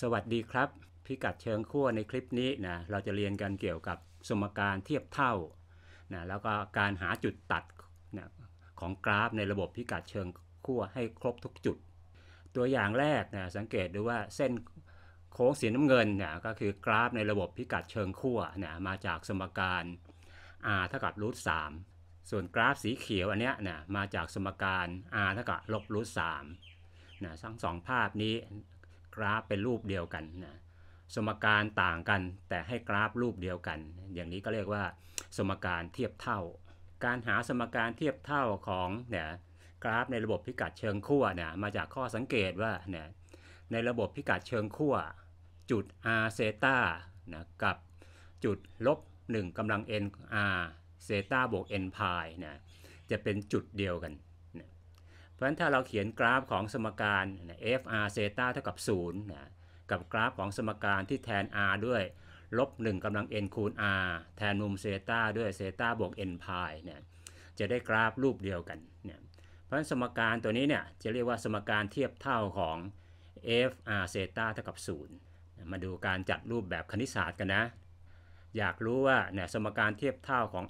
สวัสดีครับ พิกัดเชิงขั้วในคลิปนี้นะเราจะเรียนกันเกี่ยวกับสมการเทียบเท่านะแล้วก็การหาจุดตัดนะของกราฟในระบบพิกัดเชิงขั้วให้ครบทุกจุด ตัวอย่างแรกนะสังเกตดูว่าเส้นโค้งสีน้ำเงินนะก็คือกราฟในระบบพิกัดเชิงขั้วนะมาจากสมการ r เท่ากับรูทสามส่วนกราฟสีเขียวอันเนี้ยนะมาจากสมการ r เท่ากับลบรูทสามนะทั้งสองภาพนี้กราฟเป็นรูปเดียวกันนะสมการต่างกันแต่ให้กราฟรูปเดียวกัน อย่างนี้ก็เรียกว่า สมการเทียบเท่า การหาสมการเทียบเท่าของเนี่ยกราฟในระบบพิกัดเชิงขั้วเนี่ยมาจากข้อสังเกตว่าเนี่ยในระบบพิกัดเชิงขั้ว จุด r เซตานะกับจุดลบ1กำลัง n r เซตาบวก n พายนะจะเป็นจุดเดียวกันเพราะฉะนั้นถ้าเราเขียนกราฟของสมการ f r เซต้าเท่ากับ0นะกับกราฟของสมการที่แทน r ด้วยลบ1กำลัง n คูณ r แทนมุมเซต้าด้วยเซต้าบวก n พายเนี่ยจะได้กราฟรูปเดียวกันเนี่ยเพราะฉะนั้นสมการตัวนี้เนี่ยจะเรียกว่าสมการเทียบเท่าของ f r เซต้าเท่ากับ 0 มาดูการจัดรูปแบบคณิตศาสตร์กันนะอยากรู้ว่าเนี่ยสมการเทียบเท่าของ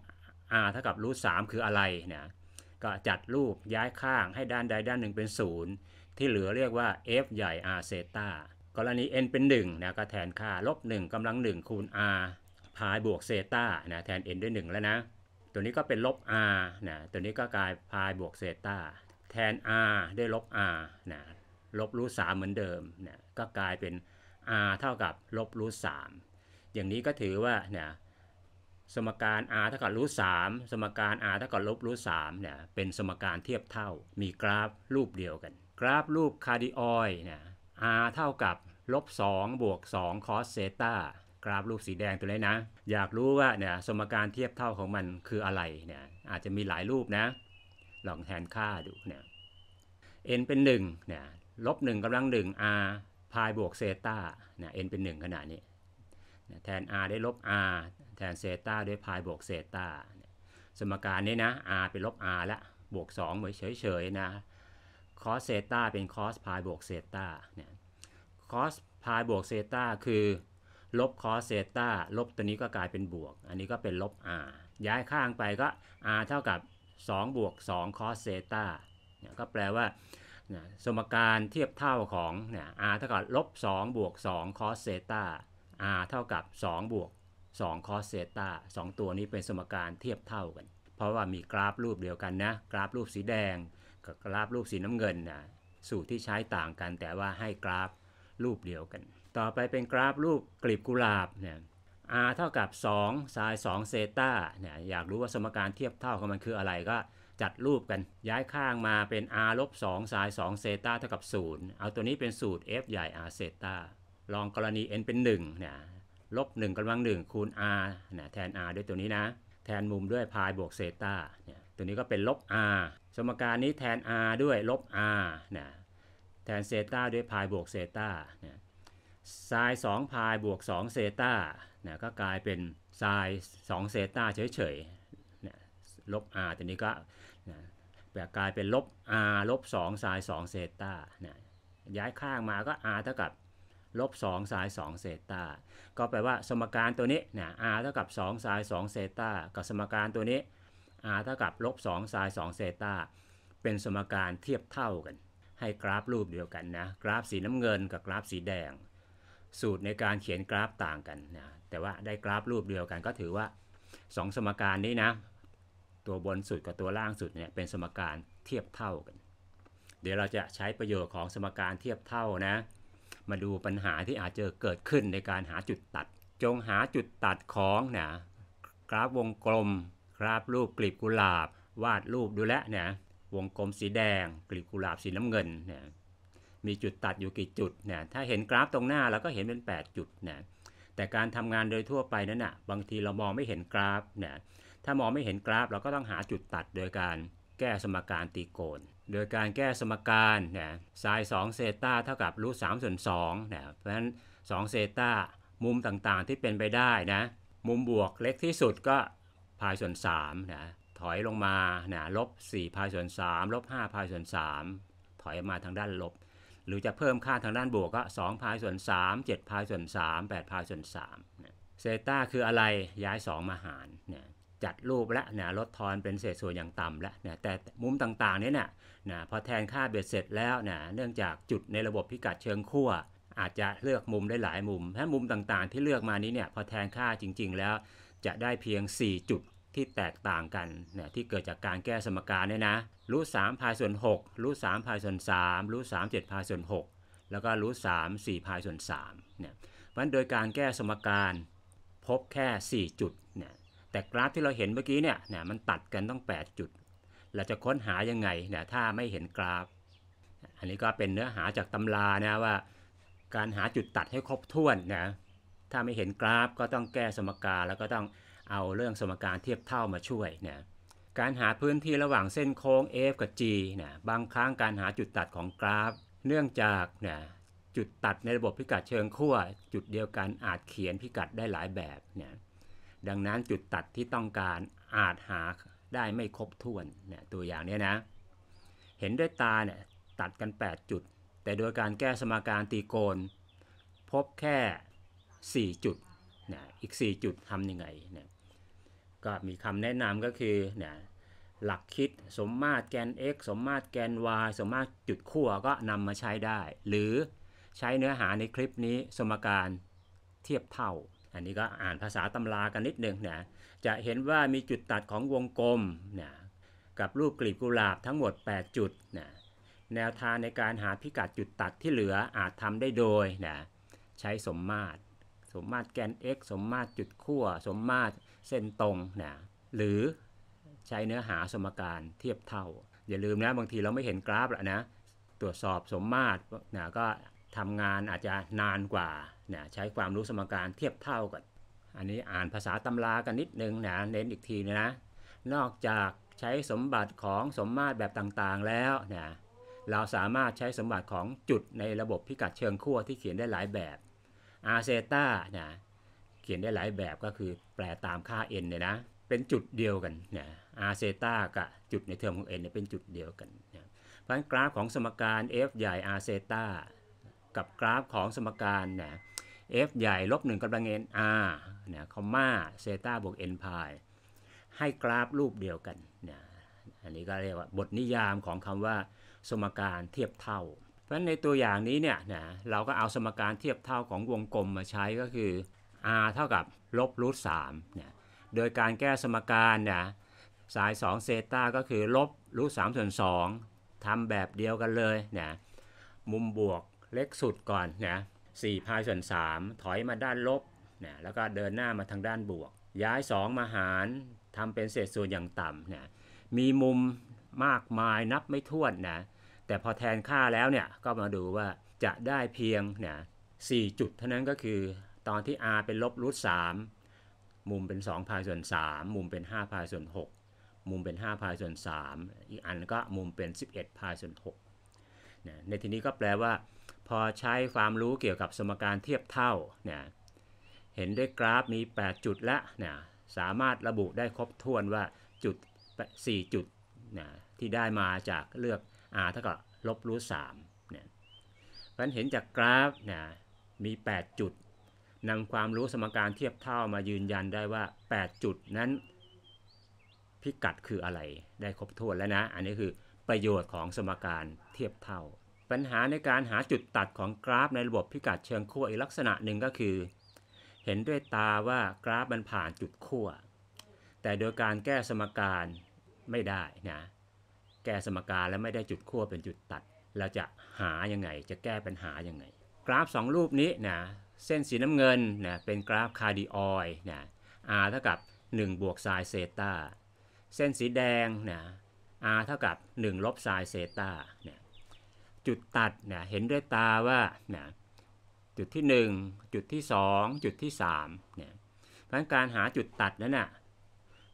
r เท่ากับรูท3คืออะไรเนี่ยก็จัดรูปย้ายข้างให้ด้านใดด้านหนึ่งเป็น0ที่เหลือเรียกว่า f ใหญ่ r เซตากรณี n เป็น1นะก็แทนค่าลบ1กำลัง1คูณ r พายบวกเซตานะแทน n ด้วย 1 แล้วนะ ตัวนี้ก็เป็นลบ r นะตัวนี้ก็กลายพายบวกเซตาแทน r ด้วยลบ r นะลบรูทสามเหมือนเดิมนะก็กลายเป็น r เท่ากับลบรูทสามอย่างนี้ก็ถือว่านะสมการ r เท่ากับรูทสสมการ r เท่ากับลบรูทสเนี่ยเป็นสมการเทียบเท่ามีกราฟรูปเดียวกัน กราฟรูปคาร์ดิโอยเนี่ย r เท่ากับ ลบงบวก2คอสเซตากราฟรูปสีแดงตัวนี้นะ อยากรู้ว่าเนี่ยสมการเทียบเท่าของมันคืออะไรเนี่ยอาจจะมีหลายรูปนะ ลองแทนค่าดูเนี่ย n เป็น1เนี่ยลบงกำลัง1 r พายบวกเซตาเนี่ย n เป็น 1ขนาดนี้แทน r ได้ลบ r แทนเซต้าด้วยพายบวกเซต้าสมการนี้นะ r เป็นลบ r ละบวก2เหมือนเฉยๆนะคอสเซต้าเป็นคอสพายบวกเซต้าเนี่ยคอสพายบวกเซต้าคือลบคอสเซต้าลบตัวนี้ก็กลายเป็นบวก อันนี้ก็เป็นลบ r ย้ายข้างไปก็ r เท่ากับ 2 บวก2คอสเซต้าก็แปลว่าสมการเทียบเท่าของ r เท่ากับ ลบ 2 บวก2คอสเซต้า r เท่ากับ2บวก2 cos เซต้าสตัวนี้เป็นสมการเทียบเท่ากัน เพราะว่ามีกราฟรูปเดียวกันนะ กราฟรูปสีแดงกับกราฟรูปสีน้ำเงินนะสูตรที่ใช้ต่างกัน แต่ว่าให้กราฟรูปเดียวกัน ต่อไปเป็นกราฟรูปกลีบกุหลาบเนี่ย r เท่ากับ2 s i สเซต้าเนี่ย อยากรู้ว่าสมการเทียบเท่ากับมันคืออะไรก็จัดรูปกัน ย้ายข้างมาเป็น r ลบส2 s i 2เซต้าเท่ากับ0เอาตัวนี้เป็นสูตร f ใหญ่ r เซต้าลองกรณี n เป็น1เนี่ยลบ 1กำลัง 1 คูณ r เนี่ย แทน r ด้วยตัวนี้นะ แทนมุมด้วยพายบวกเซตาเนี่ย ตัวนี้ก็เป็นลบ r สมการนี้แทน r ด้วยลบ r เนี่ยแทนเซตาด้วยพายบวกเซตาเนี่ยไซน์สองพายบวก2เซตาเนี่ย ก็กลายเป็นไซน์2เซตาเฉยๆเนี่ยลบ r ตัวนี้ก็แบบกลายเป็นลบ r ลบ2ไซน์2เซตาเนี่ย ย้ายข้างมาก็ r เท่ากับลบ2สาย2เซตาก็แปลว่าสมการตัวนี้นย r เท่ากับ2สาย2เซตากับสมการตัวนี้ r เท่ากับลบ2สาย2เซตาเป็นสมการเทียบเท่ากัน ให้กราฟรูปเดียวกันนะ กราฟสีน้ำเงินกับกราฟสีแดง สูตรในการเขียนกราฟต่างกันนะ แต่ว่าได้กราฟรูปเดียวกัน ก็ถือว่า 2 สมการนี้นะ ตัวบนสุดกับตัวล่างสุดเนี่ยเป็นสมการเทียบเท่ากัน เดี๋ยวเราจะใช้ประโยชน์ของสมการเทียบเท่านะมาดูปัญหาที่อาจจะเกิดขึ้นในการหาจุดตัด จงหาจุดตัดของนะกราฟวงกลม กราฟรูป กลีบกุหลาบ วาดรูปดูแลเนี่ยวงกลมสีแดง กลีบกุหลาบสีน้ำเงินเนี่ยมีจุดตัดอยู่กี่จุดเนี่ยถ้าเห็นกราฟตรงหน้าเราก็เห็นเป็น 8 จุดนะแต่การทำงานโดยทั่วไปนั้นนะ่ะบางทีเรามองไม่เห็นกราฟเนี่ยถ้ามองไม่เห็นกราฟเราก็ต้องหาจุดตัดโดยการแก้สมการตีโกณโดยการแก้สมการนะไซสอ2เซตาเท่ากับรูทสามส่วนสองนะเพราะฉะนั้น 2 เซตามุมต่างๆที่เป็นไปได้นะ มุมบวกเล็กที่สุดก็พายส่วนสามนะถอยลงมานะลบสี่พายส่วนสามลบห้าพายส่วนสามถอยมาทางด้านลบ หรือจะเพิ่มค่าทางด้านบวกก็สองพายส่วนสามเจ็ดพายส่วนสามแปดพายส่วนสามเซตาคืออะไร ย้ายสองมาหารเนี่ยจัดรูปและนะลดทอนเป็นเศษส่วนอย่างต่ำล้วนะแต่มุมต่างๆเนี่ยนะนะพอแทนค่าเบ็ดเสร็จแล้วนะเนื่องจากจุดในระบบพิกัดเชิงขั้วอาจจะเลือกมุมได้หลายมุมถ้ามุมต่างๆ ที่เลือกมานี้เนี่ยพอแทนค่าจริง ๆ แล้วจะได้เพียง 4 จุดที่แตกต่างกันเนี่ยที่เกิดจากการแก้สมการเนี่ยนะรูทสามพายส่วน6รูทสามพายส่วน3รูทสามเจ็ดพายส่วน6แล้วก็รูทสามสี่พายส่วน3เนี่ยเพราะโดยการแก้สมการพบแค่ 4 จุดเนี่ยแต่กราฟที่เราเห็นเมื่อกี้เนี่ยเนี่ยมันตัดกันต้อง8 จุดเราจะค้นหายังไงเนี่ยถ้าไม่เห็นกราฟ อันนี้ก็เป็นเนื้อหาจากตำรานะว่า การหาจุดตัดให้ครบถ้วนนะถ้าไม่เห็นกราฟก็ต้องแก้สมการแล้วก็ต้องเอาเรื่องสมการเทียบเท่ามาช่วยนะการหาพื้นที่ระหว่างเส้นโค้ง f กับ g นะบางครั้งการหาจุดตัดของกราฟ เนื่องจากนะจุดตัดในระบบพิกัดเชิงขั้วจุดเดียวกันอาจเขียนพิกัดได้หลายแบบนะดังนั้นจุดตัดที่ต้องการอาจหาได้ไม่ครบถ้วนเนี่ยตัวอย่างนี้นะเห็นด้วยตาเนี่ยตัดกัน8จุด แต่โดยการแก้สมการตีโกณพบแค่ 4 จุดเนี่ยอีก 4 จุดทำยังไงเนี่ยก็มีคำแนะนำก็คือเนี่ยหลักคิดสมมาตรแกน x สมมาตรแกน y สมมาตรจุดขั้วก็นำมาใช้ได้ หรือใช้เนื้อหาในคลิปนี้สมการเทียบเท่าอันนี้ก็อ่านภาษาตำรากันนิดนึงนะ จะเห็นว่ามีจุดตัดของวงกลมนะกับรูปกลีบกุหลาบทั้งหมด 8 จุดนะแนวทางในการหาพิกัดจุดตัดที่เหลืออาจทำได้โดยนะใช้สมมาตร สมมาตรแกน x สมมาตรจุดขั้วสมมาตรเส้นตรงนะหรือใช้เนื้อหาสมการเทียบเท่า อย่าลืมนะ บางทีเราไม่เห็นกราฟละนะ ตรวจสอบสมมาตรนะก็ทำงานอาจจะนานกว่านะใช้ความรู้สมการเทียบเท่ากัน อันนี้อ่านภาษาตำรา กันนิดนึงนะเน้นอีกทีนะ นอกจากใช้สมบัติของสมมาตรแบบต่างๆแล้วนะเราสามารถใช้สมบัติของจุดในระบบพิกัดเชิงขั้วที่เขียนได้หลายแบบอาเซต้านะเขียนได้หลายแบบก็คือแปลตามค่า n เนี่ยนะ เป็นจุดเดียวกันนะอาเซต้ากับจุดในเทอมของ n เนี่ยเป็นจุดเดียวกันนะเพราะกราฟของสมการ f ใหญ่อาเซต้ากับกราฟของสมการเนะ f ใหญ่ลบ1กำลัง n r เนี่ยคอมมาเซต้าบวก n พาย ให้กราฟรูปเดียวกันเนี่ยอันนี้ก็เรียกว่าบทนิยามของคำว่า สมการเทียบเท่า เพราะฉะนั้นในตัวอย่างนี้เนี่ยนะเราก็เอาสมการเทียบเท่าของวงกลมมาใช้ก็คือ r เท่ากับลบรูทสามเนี่ยโดยการแก้สมการเนี่ยสาย2เซต้าก็คือลบรูทสามส่วนสองทำแบบเดียวกันเลยเนี่ยมุมบวกเล็กสุดก่อนเนี่ย4พายส่วน3ถอยมาด้านลบนะแล้วก็เดินหน้ามาทางด้านบวก ย้าย 2 มาหารทำเป็นเศษส่วนอย่างต่ำนะมีมุมมากมายนับไม่ถ้วนนะแต่พอแทนค่าแล้วเนี่ยก็มาดูว่าจะได้เพียงนะ4จุดเท่านั้นก็คือ ตอนที่ r เป็นลบรูท3มุมเป็น2พายส่วน3มุมเป็น5พายส่วน6มุมเป็น5พายส่วน3อีกอันก็มุมเป็น 11พายส่วน6นะในที่นี้ก็แปลว่าพอใช้ความรู้เกี่ยวกับสมการเทียบเท่าเนี่ยเห็นด้วยกราฟมี8 จุดและเนี่ยสามารถระบุได้ครบถ้วนว่าจุด4จุดเนี่ยที่ได้มาจากเลือก r เท่ากับลบรูท3เนี่ยเพราะเห็นจากกราฟเนี่ยมี 8 จุดนำความรู้สมการเทียบเท่า มายืนยันได้ว่า8จุดนั้นพิกัดคืออะไรได้ครบถ้วนแล้วนะอันนี้คือประโยชน์ของสมการเทียบเท่าปัญหาในการหาจุดตัดของกราฟในระบบพิกัดเชิงขั้วอีกลักษณะหนึ่งก็คือ เห็นด้วยตาว่ากราฟมันผ่านจุดขั้วแต่โดยการแก้สมการไม่ได้นะแก้สมการแล้วไม่ได้จุดขั้วเป็นจุดตัด เราจะหายังไง จะแก้ปัญหายังไง กราฟ 2 รูปนี้นะเส้นสีน้ำเงินนะเป็นกราฟคาร์ดิออยนะ r เท่ากับ 1 บวกไซเซตาเส้นสีแดงนะ r เท่ากับ1ลบไซเซตาเนี่ยจุดตัดเนี่ยเห็นด้วยตาว่าเนี่ยจุดที่ 1 จุดที่ 2 จุดที่ 3เนี่ยเพราะการหาจุดตัดนั้นน่ะ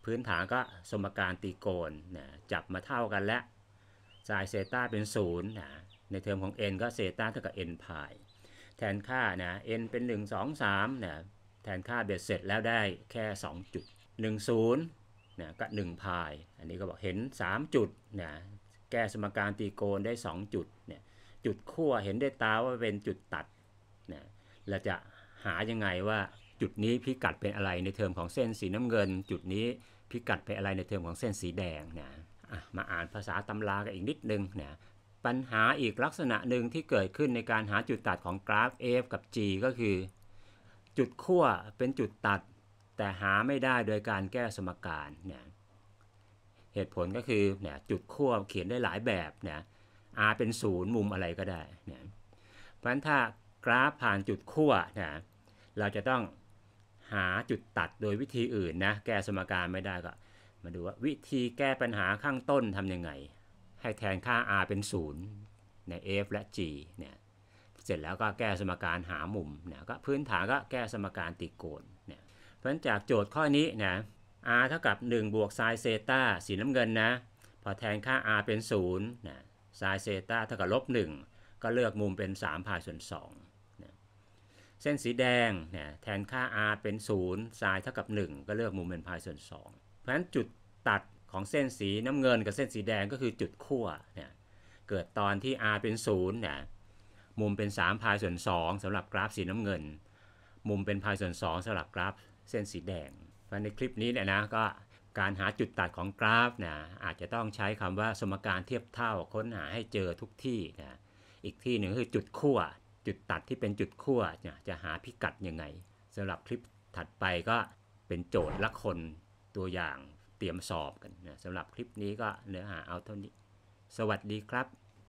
พื้นฐานก็สมการตรีโกณนี่ยจับมาเท่ากันแล้วสายเซต้าเป็น0นะในเทอมของ n ก็เซต้าเท่ากับ n พายแทนค่านะ n เป็น1 2 3นะแทนค่าเบ็ดเสร็จแล้วได้แค่ 2 จุด 1 0นะก็1พายอันนี้ก็บอกเห็น 3 จุดนะแก้สมการตรีโกณได้ 2 จุดเนี่ยจุดขั้วเห็นได้ตาว่าเป็น จุดตัดเนี่ยเราจะหายังไงว่าจุดนี้พิกัดเป็นอะไรในเทอมของเส้นสีน้ำเงิน จุดนี้พิกัดเป็นอะไรในเทอมของเส้นสีแดงเนี่ยมาอ่านภาษา ตำรากันอีกนิดนึงเนี่ยปัญหาอีกลักษณะหนึ่งที่เกิดขึ้นในการหาจุดตัดของกราฟ f กับ g ก็คือ จุดขั้วเป็นจุดตัด แต่หาไม่ได้โดยการแก้สมการเนี่ยเหตุผลก็คือเนี่ยจุดคับวเขียนได้หลายแบบเนี่ย r เป็นศูนย์มุมอะไรก็ได้เนี่ยเพราะฉะนั้นถ้ากราฟผ่านจุดคั้วนี่ยเราจะต้องหาจุดตัดโดยวิธีอื่นนะ แก้สมการไม่ได้ก็ มาดูว่าวิธีแก้ปัญหาข้างต้นทำยังไงให้แทนค่า r เป็นศูนย์ใน f และ g เนี่ยเสร็จแล้วก็แก้สมการหามุมเนี่ยก็พื้นฐานก็แก้สมการติโกณเนี่ยเพราะฉะนั้นจากโจทย์ข้อนี้นะ r เท่ากับ1บวกไซน์เซตาสีน้ำเงินนะพอแทนค่า r เป็น0นะไซน์เซตาเท่ากับลบ1ก็เลือกมุมเป็น3พายส่วน2นะเส้นสีแดงนะแทนค่า r เป็น0ไซน์เท่ากับ1ก็เลือกมุมเป็นพายส่วน2เพราะฉะนั้นจุดตัดของเส้นสีน้ำเงิน กับเส้นสีแดงก็คือจุดขั้วนะเกิดตอนที่ r เป็น0นะมุมเป็น3พายส่วน2สำหรับกราฟสีน้ำเงิน มุมเป็นพายส่วน2สำหรับกราฟเส้นสีแดงราในคลิปนี้เนี่ยนะก็การหาจุดตัดของกราฟนะอาจจะต้องใช้คำว่าสมการเทียบเท่าค้นหาให้เจอทุกที่นะอีกที่หนึ่งคือจุดขั้วจุดตัดที่เป็นจุดขั้วนะจะหาพิกัดยังไงสำหรับคลิปถัดไปก็เป็นโจทย์ละคนตัวอย่างเตรียมสอบกันนะสำหรับคลิปนี้ก็เนื้อหาเอาเท่านี้สวัสดีครับ